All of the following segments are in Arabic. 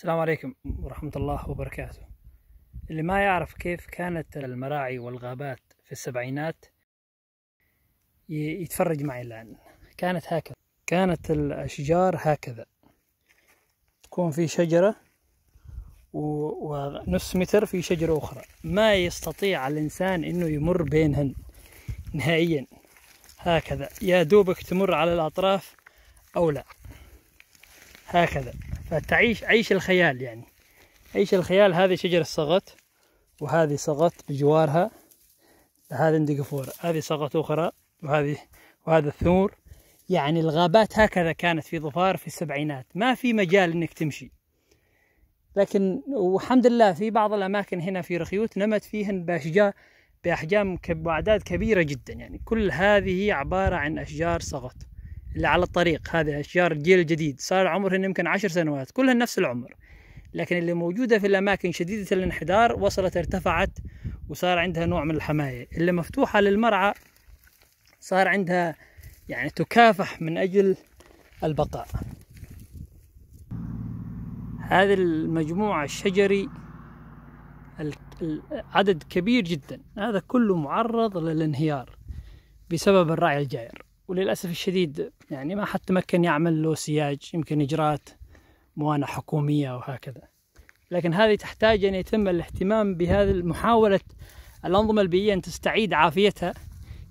السلام عليكم ورحمة الله وبركاته اللي ما يعرف كيف كانت المراعي والغابات في السبعينات يتفرج معي الآن كانت هكذا كانت الأشجار هكذا تكون في شجرة ونص متر في شجرة أخرى ما يستطيع الإنسان أنه يمر بينهن نهائيا هكذا يا دوبك تمر على الأطراف أو لا هكذا فتعيش عيش الخيال يعني عيش الخيال هذه شجرة صغت وهذه صغت بجوارها هذا اندقفور هذه صغت أخرى وهذه وهذا الثور يعني الغابات هكذا كانت في ظفار في السبعينات ما في مجال انك تمشي لكن والحمد لله في بعض الاماكن هنا في رخيوت نمت فيهن باشجار باحجام واعداد كبيره جدا يعني كل هذه عباره عن اشجار صغت اللي على الطريق هذه أشجار الجيل الجديد صار عمرهن يمكن عشر سنوات كلهن نفس العمر لكن اللي موجودة في الأماكن شديدة الانحدار وصلت ارتفعت وصار عندها نوع من الحماية اللي مفتوحة للمرعى صار عندها يعني تكافح من أجل البقاء هذه المجموعة الشجري عدد كبير جدا هذا كله معرض للانهيار بسبب الرعي الجائر وللأسف الشديد يعني ما حد تمكن يعمل له سياج يمكن إجراءات موانع حكومية وهكذا لكن هذه تحتاج أن يتم الاهتمام بهذه محاولة الأنظمة البيئية أن تستعيد عافيتها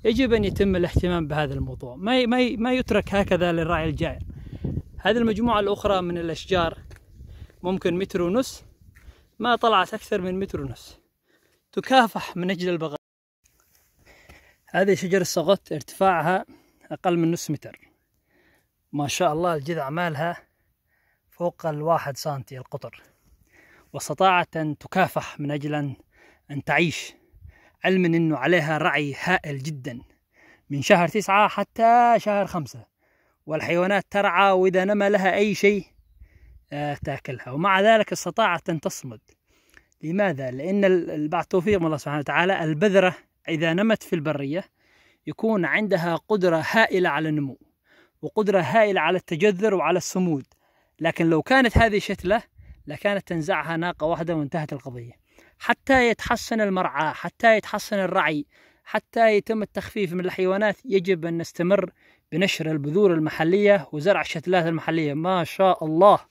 يجب أن يتم الاهتمام بهذا الموضوع ما ما ما يترك هكذا للراعي الجائر هذه المجموعة الأخرى من الأشجار ممكن متر ونص ما طلعت أكثر من متر ونص تكافح من أجل البقاء هذه شجر الصغط ارتفاعها أقل من نص متر ما شاء الله الجذع مالها فوق الواحد سنتي القطر واستطاعت أن تكافح من أجل أن تعيش علما أنه عليها رعي هائل جدا من شهر تسعة حتى شهر خمسة والحيوانات ترعى وإذا نما لها أي شيء آه، تاكلها ومع ذلك استطاعت أن تصمد لماذا؟ لأن بعد توفيق من الله سبحانه وتعالى البذرة إذا نمت في البرية يكون عندها قدرة هائلة على النمو وقدرة هائلة على التجذر وعلى الصمود لكن لو كانت هذه شتلة لكانت تنزعها ناقة واحدة وانتهت القضية حتى يتحسن المرعى حتى يتحسن الرعي حتى يتم التخفيف من الحيوانات يجب أن نستمر بنشر البذور المحلية وزرع الشتلات المحلية ما شاء الله